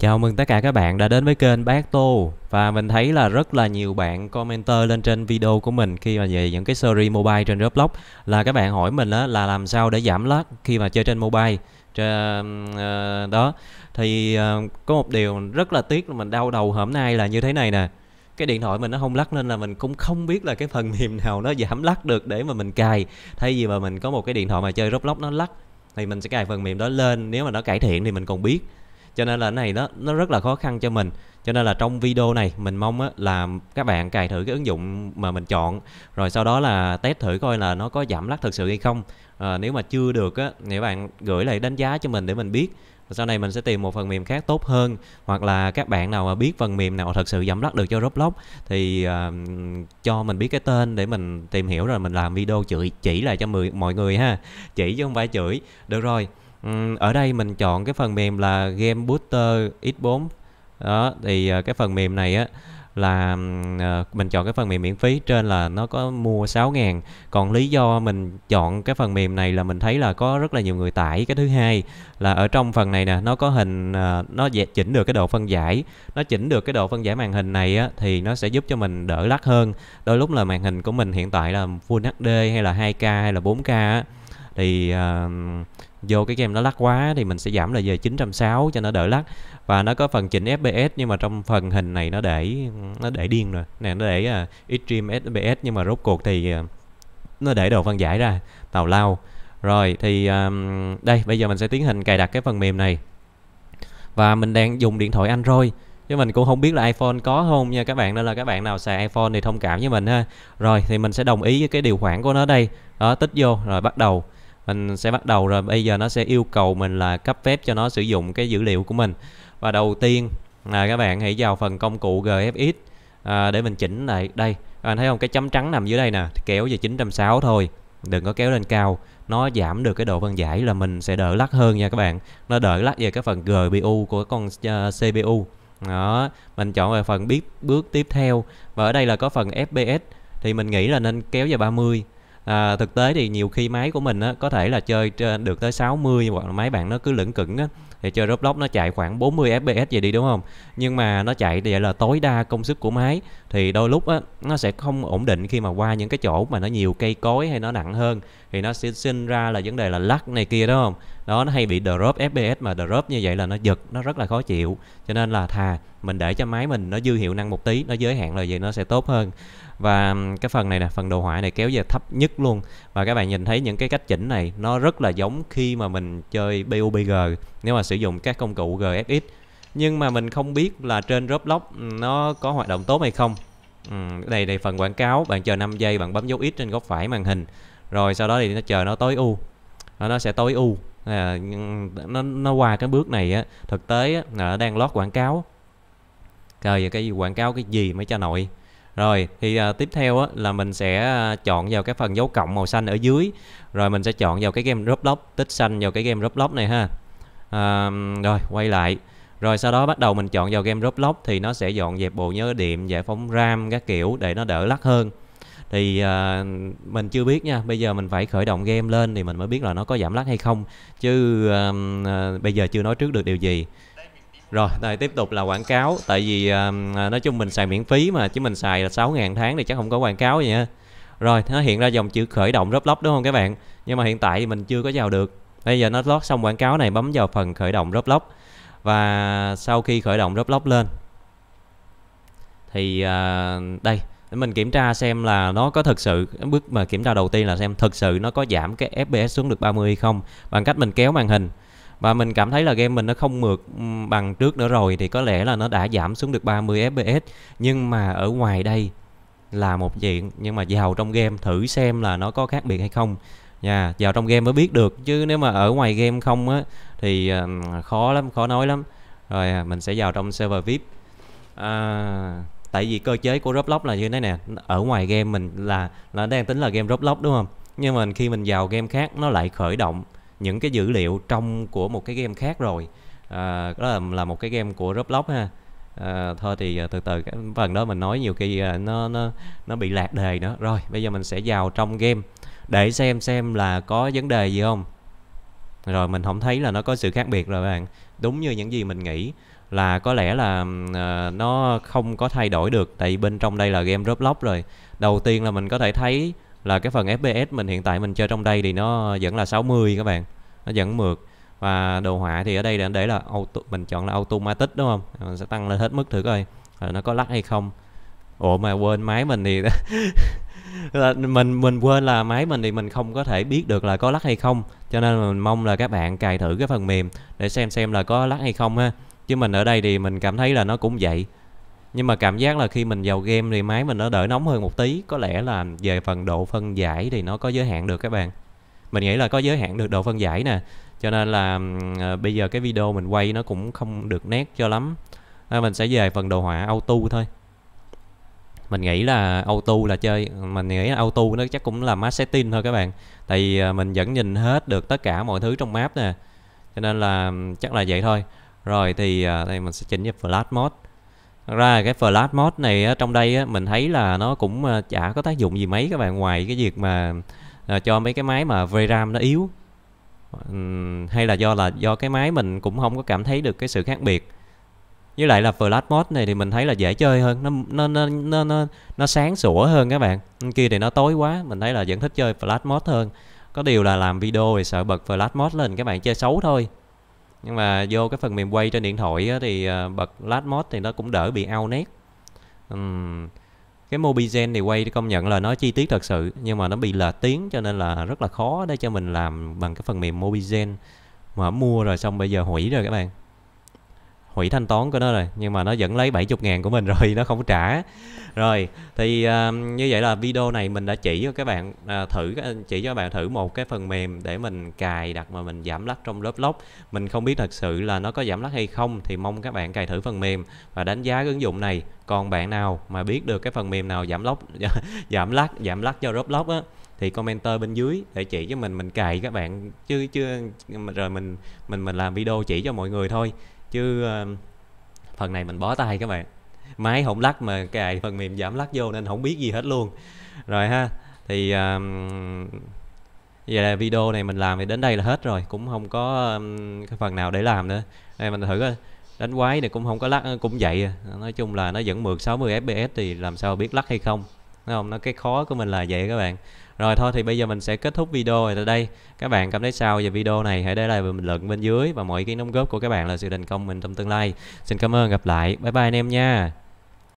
Chào mừng tất cả các bạn đã đến với kênh Bác Tô Và mình thấy là rất là nhiều bạn commenter lên trên video của mình Khi mà về những cái series mobile trên Roblox Là các bạn hỏi mình là làm sao để giảm lag khi mà chơi trên mobile ờ, Đó Thì ờ, có một điều rất là tiếc là mình đau đầu hôm nay là như thế này nè cái điện thoại mình nó không lắc nên là mình cũng không biết là cái phần mềm nào nó giảm lắc được để mà mình cài thay vì mà mình có một cái điện thoại mà chơi Roblox nó lắc thì mình sẽ cài phần mềm đó lên nếu mà nó cải thiện thì mình còn biết cho nên là cái này nó nó rất là khó khăn cho mình cho nên là trong video này mình mong á, là các bạn cài thử cái ứng dụng mà mình chọn rồi sau đó là test thử coi là nó có giảm lắc thực sự hay không à, nếu mà chưa được á thì bạn gửi lại đánh giá cho mình để mình biết sau này mình sẽ tìm một phần mềm khác tốt hơn hoặc là các bạn nào mà biết phần mềm nào thật sự giảm lắc được cho Roblox thì uh, cho mình biết cái tên để mình tìm hiểu rồi mình làm video chửi chỉ lại cho mọi người ha chỉ chứ không phải chửi được rồi Ừ, ở đây mình chọn cái phần mềm là Game Booster X4. Đó, thì ờ, cái phần mềm này á là ừm, ờ, mình chọn cái phần mềm miễn phí trên là nó có mua 6.000. Còn lý do mình chọn cái phần mềm này là mình thấy là có rất là nhiều người tải. Cái thứ hai là ở trong phần này nè, nó có hình ờ, nó chỉnh được cái độ phân giải, nó chỉnh được cái độ phân giải màn hình này á thì nó sẽ giúp cho mình đỡ lắc hơn. Đôi lúc là màn hình của mình hiện tại là Full HD hay là 2K hay là 4K á thì ờ, vô cái game nó lắc quá thì mình sẽ giảm là về 960 cho nó đỡ lắc và nó có phần chỉnh FPS nhưng mà trong phần hình này nó để nó để điên rồi nè nó để uh, extreme FPS nhưng mà rốt cuộc thì uh, nó để đồ phân giải ra tàu lao rồi thì um, đây bây giờ mình sẽ tiến hành cài đặt cái phần mềm này và mình đang dùng điện thoại Android chứ mình cũng không biết là iPhone có không nha các bạn nên là các bạn nào xài iPhone thì thông cảm với mình ha rồi thì mình sẽ đồng ý với cái điều khoản của nó đây đó tích vô rồi bắt đầu mình sẽ bắt đầu rồi bây giờ nó sẽ yêu cầu mình là cấp phép cho nó sử dụng cái dữ liệu của mình và đầu tiên là các bạn hãy vào phần công cụ GFX à, để mình chỉnh lại đây các bạn thấy không cái chấm trắng nằm dưới đây nè kéo về 960 thôi đừng có kéo lên cao nó giảm được cái độ phân giải là mình sẽ đỡ lắc hơn nha các bạn nó đỡ lắc về cái phần GPU của con uh, à, CPU đó mình chọn về phần biết bước tiếp theo và ở đây là có phần FPS thì mình nghĩ là nên kéo về 30 à, thực tế thì nhiều khi máy của mình á, có thể là chơi được tới 60 hoặc là máy bạn nó cứ lửng cửng á thì chơi Roblox nó chạy khoảng 40 fps vậy đi đúng không nhưng mà nó chạy thì vậy là tối đa công suất của máy thì đôi lúc á, nó sẽ không ổn định khi mà qua những cái chỗ mà nó nhiều cây cối hay nó nặng hơn thì nó sẽ sinh ra là vấn đề là lắc này kia đúng không đó nó hay bị drop fps mà drop như vậy là nó giật nó rất là khó chịu cho nên là thà mình để cho máy mình nó dư hiệu năng một tí nó giới hạn là vậy nó sẽ tốt hơn và cái phần này nè phần đồ họa này kéo về thấp nhất luôn và các bạn nhìn thấy những cái cách chỉnh này nó rất là giống khi mà mình chơi PUBG nếu mà sử dụng các công cụ GFX nhưng mà mình không biết là trên Roblox nó có hoạt động tốt hay không ừ, đây đây phần quảng cáo bạn chờ 5 giây bạn bấm dấu ít trên góc phải màn hình rồi sau đó thì nó chờ nó tối ưu nó sẽ tối ưu à, nó nó qua cái bước này á thực tế á, nó đang lót quảng cáo cài vào cái quảng cáo cái gì mới cho nội rồi thì à, tiếp theo á, là mình sẽ à, chọn vào cái phần dấu cộng màu xanh ở dưới rồi mình sẽ chọn vào cái game Roblox tích xanh vào cái game Roblox này ha à, rồi quay lại rồi sau đó bắt đầu mình chọn vào game Roblox thì nó sẽ dọn dẹp bộ nhớ điểm giải phóng RAM các kiểu để nó đỡ lắc hơn thì à, mình chưa biết nha bây giờ mình phải khởi động game lên thì mình mới biết là nó có giảm lắc hay không chứ à, à, bây giờ chưa nói trước được điều gì rồi đây tiếp tục là quảng cáo tại vì um, nói chung mình xài miễn phí mà chứ mình xài là sáu ngàn tháng thì chắc không có quảng cáo gì nha rồi nó hiện ra dòng chữ khởi động rớp đúng không các bạn nhưng mà hiện tại mình chưa có vào được bây giờ nó lót xong quảng cáo này bấm vào phần khởi động rớp và sau khi khởi động rớp lên thì uh, đây để mình kiểm tra xem là nó có thực sự bước mà kiểm tra đầu tiên là xem thực sự nó có giảm cái FPS xuống được 30 hay không bằng cách mình kéo màn hình và mình cảm thấy là game mình nó không mượt ừ, bằng trước nữa rồi thì có lẽ là nó đã giảm xuống được 30 fps nhưng mà ở ngoài đây là một chuyện nhưng mà vào trong game thử xem là nó có khác biệt hay không nha yeah, vào trong game mới biết được chứ nếu mà ở ngoài game không á thì ờ, khó lắm khó nói lắm rồi à, mình sẽ vào trong server vip à, tại vì cơ chế của Roblox là như thế nè ở ngoài game mình là là đang tính là game Roblox đúng không nhưng mà khi mình vào game khác nó lại khởi động những cái dữ liệu trong của một cái game khác rồi à, đó là, là một cái game của Roblox ha à, thôi thì à, từ từ cái phần đó mình nói nhiều khi à, nó nó nó bị lạc đề nữa rồi bây giờ mình sẽ vào trong game để xem xem là có vấn đề gì không rồi mình không thấy là nó có sự khác biệt rồi bạn đúng như những gì mình nghĩ là có lẽ là uh, nó không có thay đổi được tại bên trong đây là game Roblox rồi đầu tiên là mình có thể thấy là cái phần FPS mình hiện tại mình chơi trong đây thì nó vẫn là 60 các bạn nó vẫn mượt và đồ họa thì ở đây để, để là auto mình chọn là automatic đúng không mình sẽ tăng lên hết mức thử coi rồi nó có lắc hay không ủa mà quên máy mình thì mình mình quên là máy mình thì mình không có thể biết được là có lắc hay không cho nên mình mong là các bạn cài thử cái phần mềm để xem xem là có lắc hay không ha chứ mình ở đây thì mình cảm thấy là nó cũng vậy nhưng mà cảm giác là khi mình vào game thì máy mình nó đỡ nóng hơn một tí có lẽ là về phần độ phân giải thì nó có giới hạn được các bạn mình nghĩ là có giới hạn được độ phân giải nè cho nên là à, bây giờ cái video mình quay nó cũng không được nét cho lắm à, mình sẽ về phần đồ họa auto thôi mình nghĩ là auto là chơi mình nghĩ là auto nó chắc cũng là map setting thôi các bạn tại vì ờ, mình vẫn nhìn hết được tất cả mọi thứ trong map nè cho nên là chắc là vậy thôi rồi thì ờ, đây mình sẽ chỉnh cho flat mode Thật ra cái flat mode này trong đây á, mình thấy là nó cũng ờ, chả có tác dụng gì mấy các bạn ngoài cái việc mà ờ, cho mấy cái máy mà VRAM nó yếu hay là do là do cái máy mình cũng không có cảm thấy được cái sự khác biệt với lại là flat mode này thì mình thấy là dễ chơi hơn nó nó nó nó nó, sáng sủa hơn các bạn Bên kia thì nó tối quá mình thấy là vẫn thích chơi flat mode hơn có điều là làm video thì sợ bật flat mode lên các bạn chơi xấu thôi nhưng mà vô cái phần mềm quay trên điện thoại á, thì ờ, bật last mode thì nó cũng đỡ bị ao nét uhm. cái Mobizen thì quay công nhận là nó chi tiết thật sự nhưng mà nó bị lệch tiếng cho nên là rất là khó để cho mình làm bằng cái phần mềm Mobizen mà mua rồi xong bây giờ hủy rồi các bạn hủy thanh toán của nó rồi nhưng mà nó vẫn lấy 70 ngàn của mình rồi nó không trả rồi thì uh, như vậy là video này mình đã chỉ cho các bạn uh, thử chỉ cho các bạn thử một cái phần mềm để mình cài đặt mà mình giảm lắc trong lớp lóc mình không biết thật sự là nó có giảm lắc hay không thì mong các bạn cài thử phần mềm và đánh giá ứng dụng này còn bạn nào mà biết được cái phần mềm nào giảm lốc giảm lắc giảm lắc cho lớp lóc á thì commenter bên dưới để chỉ cho mình mình cài các bạn chứ chưa rồi mình mình mình làm video chỉ cho mọi người thôi chứ ờ, phần này mình bó tay các bạn máy không lắc mà cài phần mềm giảm lắc vô nên không biết gì hết luôn rồi ha thì um, vậy là video này mình làm thì đến đây là hết rồi cũng không có um, cái phần nào để làm nữa đây mình thử đánh quái này cũng không có lắc cũng vậy à. nói chung là nó vẫn mượt 60 fps thì làm sao biết lắc hay không Thấy không? Nó cái khó của mình là vậy các bạn. Rồi thôi thì bây giờ mình sẽ kết thúc video rồi tại đây. Các bạn cảm thấy sao về video này? Hãy để lại bình luận bên dưới và mọi ý kiến đóng góp của các bạn là sự thành công mình trong tương lai. Xin cảm ơn gặp lại. Bye bye anh em nha.